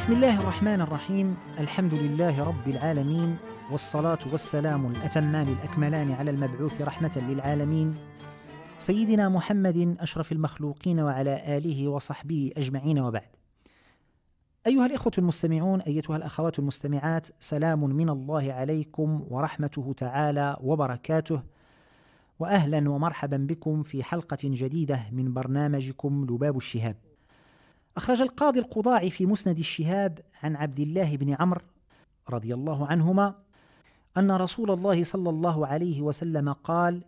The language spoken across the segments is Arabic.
بسم الله الرحمن الرحيم الحمد لله رب العالمين والصلاة والسلام الأتمان الأكملان على المبعوث رحمة للعالمين سيدنا محمد أشرف المخلوقين وعلى آله وصحبه أجمعين وبعد أيها الإخوة المستمعون أيتها الأخوات المستمعات سلام من الله عليكم ورحمته تعالى وبركاته وأهلا ومرحبا بكم في حلقة جديدة من برنامجكم لباب الشهاب أخرج القاضي القضاعي في مسند الشهاب عن عبد الله بن عمرو رضي الله عنهما أن رسول الله صلى الله عليه وسلم قال: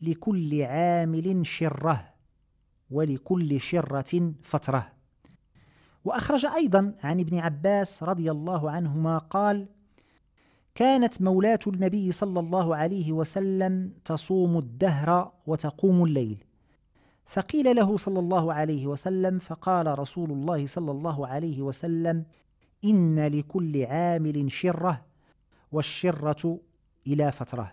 لكل عامل شره ولكل شره فتره. وأخرج أيضا عن ابن عباس رضي الله عنهما قال: كانت مولاة النبي صلى الله عليه وسلم تصوم الدهر وتقوم الليل فقيل له صلى الله عليه وسلم فقال رسول الله صلى الله عليه وسلم إن لكل عامل شرة والشرة إلى فترة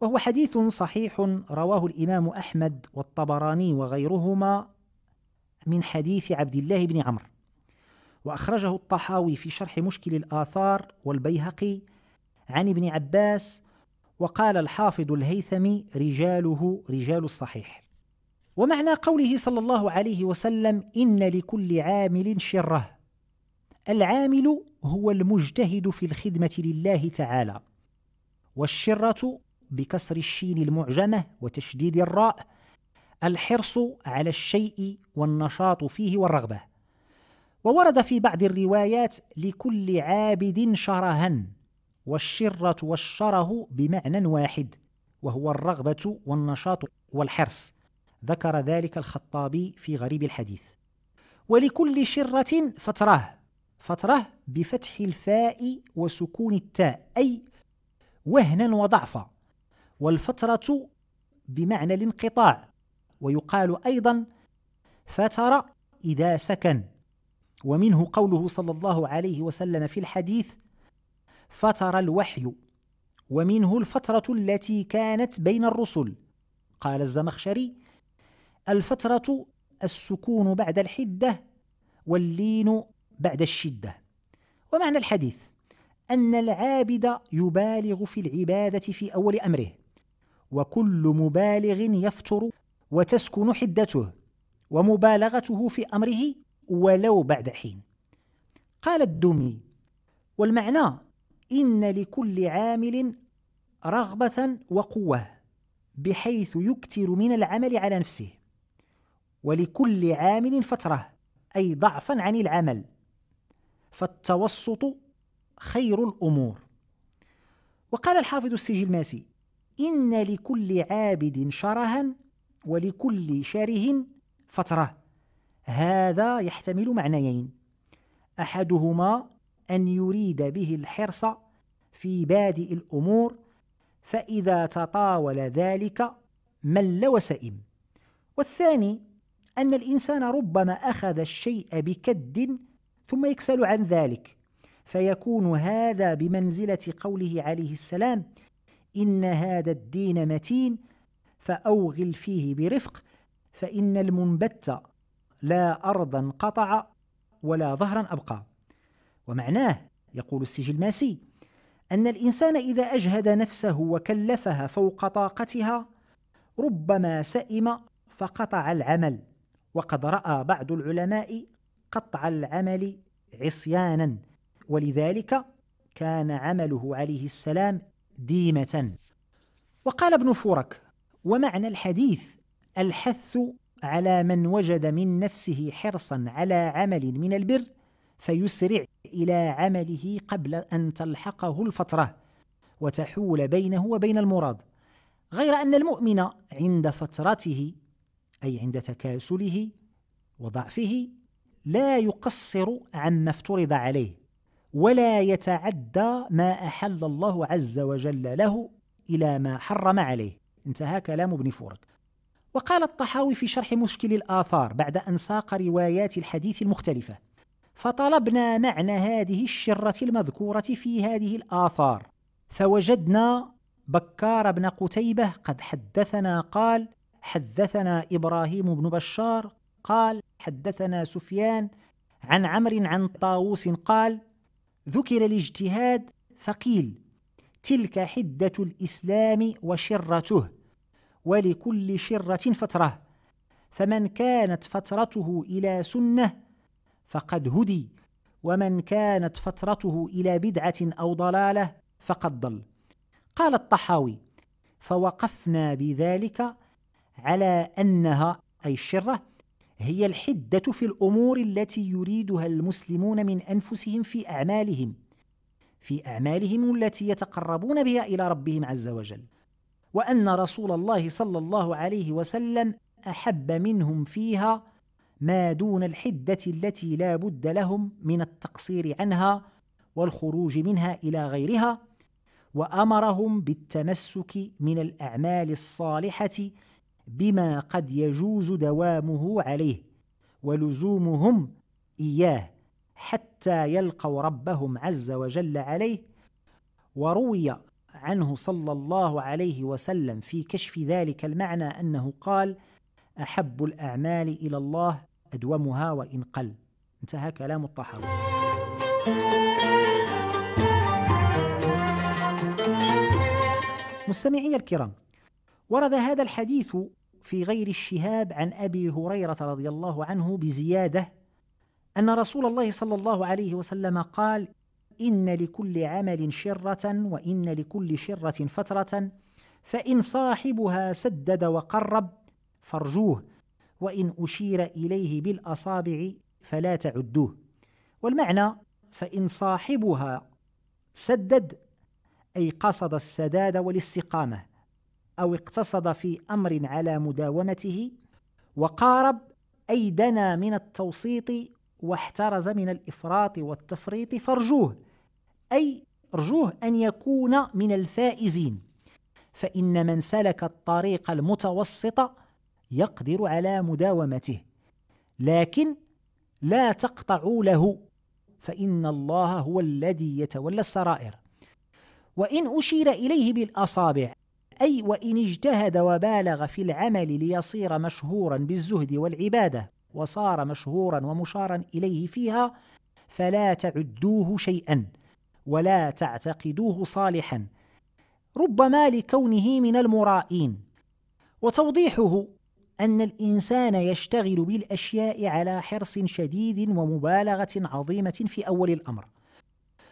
وهو حديث صحيح رواه الإمام أحمد والطبراني وغيرهما من حديث عبد الله بن عمرو وأخرجه الطحاوي في شرح مشكل الآثار والبيهقي عن ابن عباس وقال الحافظ الهيثمي رجاله رجال الصحيح ومعنى قوله صلى الله عليه وسلم إن لكل عامل شره العامل هو المجتهد في الخدمة لله تعالى والشرة بكسر الشين المعجمة وتشديد الراء الحرص على الشيء والنشاط فيه والرغبة وورد في بعض الروايات لكل عابد شرها والشرة والشره بمعنى واحد وهو الرغبة والنشاط والحرص ذكر ذلك الخطابي في غريب الحديث ولكل شرة فترة فترة بفتح الفاء وسكون التاء أي وهنا وضعفا والفترة بمعنى الانقطاع ويقال أيضا فتر إذا سكن ومنه قوله صلى الله عليه وسلم في الحديث فتر الوحي ومنه الفترة التي كانت بين الرسل قال الزمخشري الفترة السكون بعد الحدة واللين بعد الشدة ومعنى الحديث أن العابد يبالغ في العبادة في أول أمره وكل مبالغ يفتر وتسكن حدته ومبالغته في أمره ولو بعد حين قال الدمي والمعنى إن لكل عامل رغبة وقوة بحيث يكثر من العمل على نفسه ولكل عامل فترة أي ضعفا عن العمل فالتوسط خير الأمور وقال الحافظ السجلماسي إن لكل عابد شرها ولكل شره فترة هذا يحتمل معنيين أحدهما أن يريد به الحرص في بادئ الأمور فإذا تطاول ذلك مل وسئم والثاني أن الإنسان ربما أخذ الشيء بكد ثم يكسل عن ذلك فيكون هذا بمنزلة قوله عليه السلام إن هذا الدين متين فأوغل فيه برفق فإن المنبت لا أرضا قطع ولا ظهرا أبقى ومعناه يقول السجل الماسي أن الإنسان إذا أجهد نفسه وكلفها فوق طاقتها ربما سئم فقطع العمل وقد رأى بعض العلماء قطع العمل عصيانا ولذلك كان عمله عليه السلام ديمة وقال ابن فورك ومعنى الحديث الحث على من وجد من نفسه حرصا على عمل من البر فيسرع إلى عمله قبل أن تلحقه الفترة وتحول بينه وبين المراد غير أن المؤمن عند فترته أي عند تكاسله وضعفه لا يقصر عما افترض عليه ولا يتعدى ما أحل الله عز وجل له إلى ما حرم عليه انتهى كلام ابن فورك وقال الطحاوي في شرح مشكل الآثار بعد أن ساق روايات الحديث المختلفة فطلبنا معنى هذه الشرة المذكورة في هذه الآثار فوجدنا بكار بن قتيبة قد حدثنا قال حدثنا إبراهيم بن بشار قال حدثنا سفيان عن عمر عن طاووس قال ذكر الاجتهاد فقيل تلك حدة الإسلام وشرته ولكل شرة فترة فمن كانت فترته إلى سنة فقد هدي ومن كانت فترته إلى بدعة أو ضلالة فقد ضل قال الطحاوي فوقفنا بذلك على أنها أي الشرة هي الحدة في الأمور التي يريدها المسلمون من أنفسهم في أعمالهم في أعمالهم التي يتقربون بها إلى ربهم عز وجل وأن رسول الله صلى الله عليه وسلم أحب منهم فيها ما دون الحدة التي لا بد لهم من التقصير عنها والخروج منها إلى غيرها وأمرهم بالتمسك من الأعمال الصالحة بما قد يجوز دوامه عليه ولزومهم إياه حتى يلقوا ربهم عز وجل عليه وروي عنه صلى الله عليه وسلم في كشف ذلك المعنى أنه قال أحب الأعمال إلى الله أدومها وإن قل انتهى كلام الطحاوي مستمعي الكرام ورد هذا الحديث في غير الشهاب عن ابي هريره رضي الله عنه بزياده ان رسول الله صلى الله عليه وسلم قال ان لكل عمل شره وان لكل شره فتره فان صاحبها سدد وقرب فارجوه وان اشير اليه بالاصابع فلا تعدوه والمعنى فان صاحبها سدد اي قصد السداد والاستقامه أو اقتصد في أمر على مداومته وقارب أي دنا من التوسيط واحترز من الإفراط والتفريط فارجوه أي ارجوه أن يكون من الفائزين فإن من سلك الطريق المتوسط يقدر على مداومته لكن لا تقطعوا له فإن الله هو الذي يتولى السرائر وإن أشير إليه بالأصابع أي وإن اجتهد وبالغ في العمل ليصير مشهورا بالزهد والعبادة وصار مشهورا ومشارا إليه فيها فلا تعدوه شيئا ولا تعتقدوه صالحا ربما لكونه من المرائين وتوضيحه أن الإنسان يشتغل بالأشياء على حرص شديد ومبالغة عظيمة في أول الأمر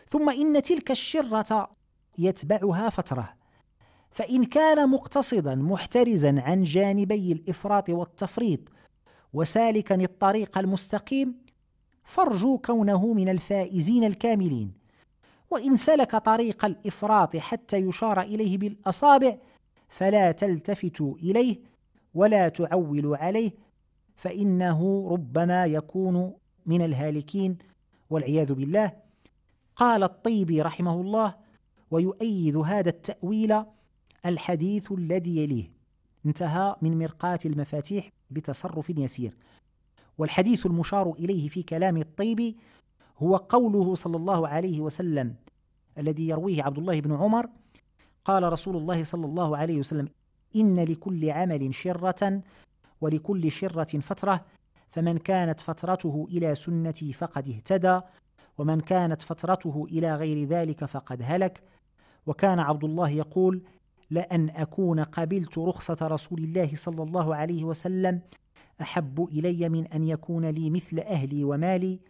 ثم إن تلك الشرة يتبعها فترة فإن كان مقتصدا محترزا عن جانبي الإفراط والتفريط وسالكا الطريق المستقيم فارجو كونه من الفائزين الكاملين وإن سلك طريق الإفراط حتى يشار إليه بالأصابع فلا تلتفتوا إليه ولا تعولوا عليه فإنه ربما يكون من الهالكين والعياذ بالله قال الطيبي رحمه الله ويؤيد هذا التأويل الحديث الذي يليه انتهى من مرقاة المفاتيح بتصرف يسير والحديث المشار إليه في كلام الطيب هو قوله صلى الله عليه وسلم الذي يرويه عبد الله بن عمر قال رسول الله صلى الله عليه وسلم إن لكل عمل شرة ولكل شرة فترة فمن كانت فترته إلى سنتي فقد اهتدى ومن كانت فترته إلى غير ذلك فقد هلك وكان عبد الله يقول: لأن أكون قبلت رخصة رسول الله صلى الله عليه وسلم أحب إلي من أن يكون لي مثل أهلي ومالي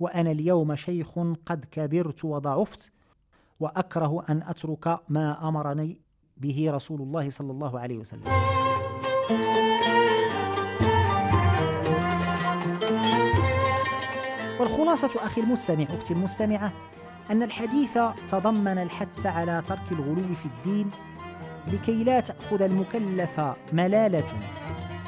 وأنا اليوم شيخ قد كبرت وضعفت وأكره أن أترك ما أمرني به رسول الله صلى الله عليه وسلم والخلاصة أخي المستمع أختي المستمعة أن الحديث تضمن الحث على ترك الغلو في الدين لكي لا تأخذ المكلف ملالة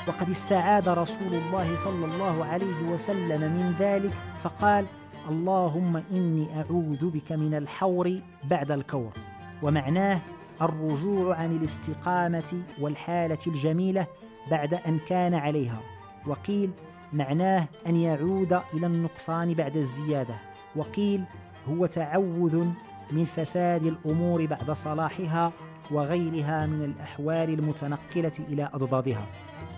وقد استعاذ رسول الله صلى الله عليه وسلم من ذلك فقال اللهم إني أعوذ بك من الحور بعد الكور ومعناه الرجوع عن الاستقامة والحالة الجميلة بعد أن كان عليها وقيل معناه أن يعود إلى النقصان بعد الزيادة وقيل هو تعوذ من فساد الأمور بعد صلاحها وغيرها من الأحوال المتنقلة إلى أضدادها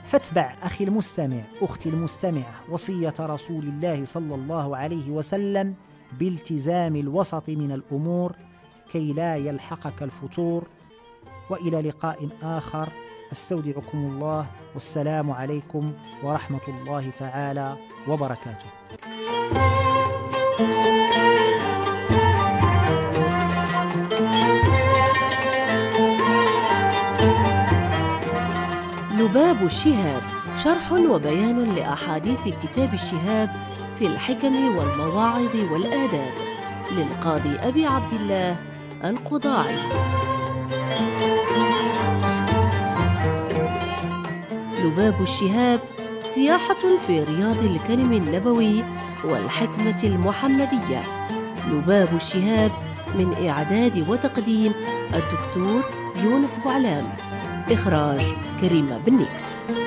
فاتبع أخي المستمع أختي المستمعة وصية رسول الله صلى الله عليه وسلم بالتزام الوسط من الأمور كي لا يلحقك الفتور وإلى لقاء آخر استودعكم الله والسلام عليكم ورحمة الله تعالى وبركاته. لباب الشهاب شرح وبيان لأحاديث كتاب الشهاب في الحكم والمواعظ والآداب للقاضي أبي عبد الله القضاعي لباب الشهاب سياحة في رياض الكلم النبوي والحكمة المحمدية لباب الشهاب من إعداد وتقديم الدكتور يونس بعلام إخراج كريمة بالنيكس